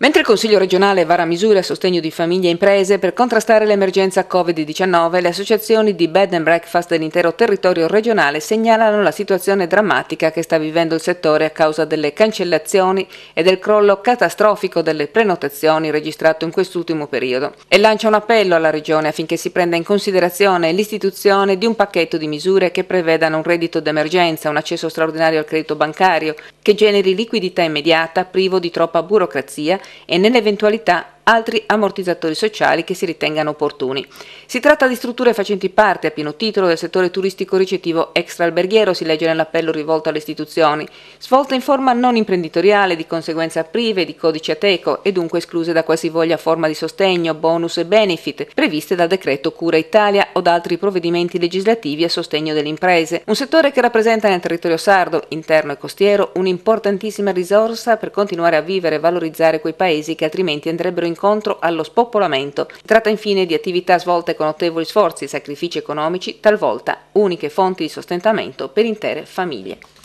Mentre il Consiglio regionale vara misure a sostegno di famiglie e imprese per contrastare l'emergenza Covid-19, le associazioni di bed and breakfast dell'intero territorio regionale segnalano la situazione drammatica che sta vivendo il settore a causa delle cancellazioni e del crollo catastrofico delle prenotazioni registrato in quest'ultimo periodo e lancia un appello alla regione affinché si prenda in considerazione l'istituzione di un pacchetto di misure che prevedano un reddito d'emergenza, un accesso straordinario al credito bancario, che generi liquidità immediata privo di troppa burocrazia e nell'eventualità altri ammortizzatori sociali che si ritengano opportuni. Si tratta di strutture facenti parte a pieno titolo del settore turistico ricettivo extraalberghiero, si legge nell'appello rivolto alle istituzioni, svolte in forma non imprenditoriale, di conseguenza prive di codice ateco e dunque escluse da qualsivoglia forma di sostegno, bonus e benefit previste dal decreto Cura Italia o da altri provvedimenti legislativi a sostegno delle imprese. Un settore che rappresenta nel territorio sardo, interno e costiero, un'importantissima risorsa per continuare a vivere e valorizzare quei paesi che altrimenti andrebbero in incontro allo spopolamento. Si tratta infine di attività svolte con notevoli sforzi e sacrifici economici, talvolta uniche fonti di sostentamento per intere famiglie.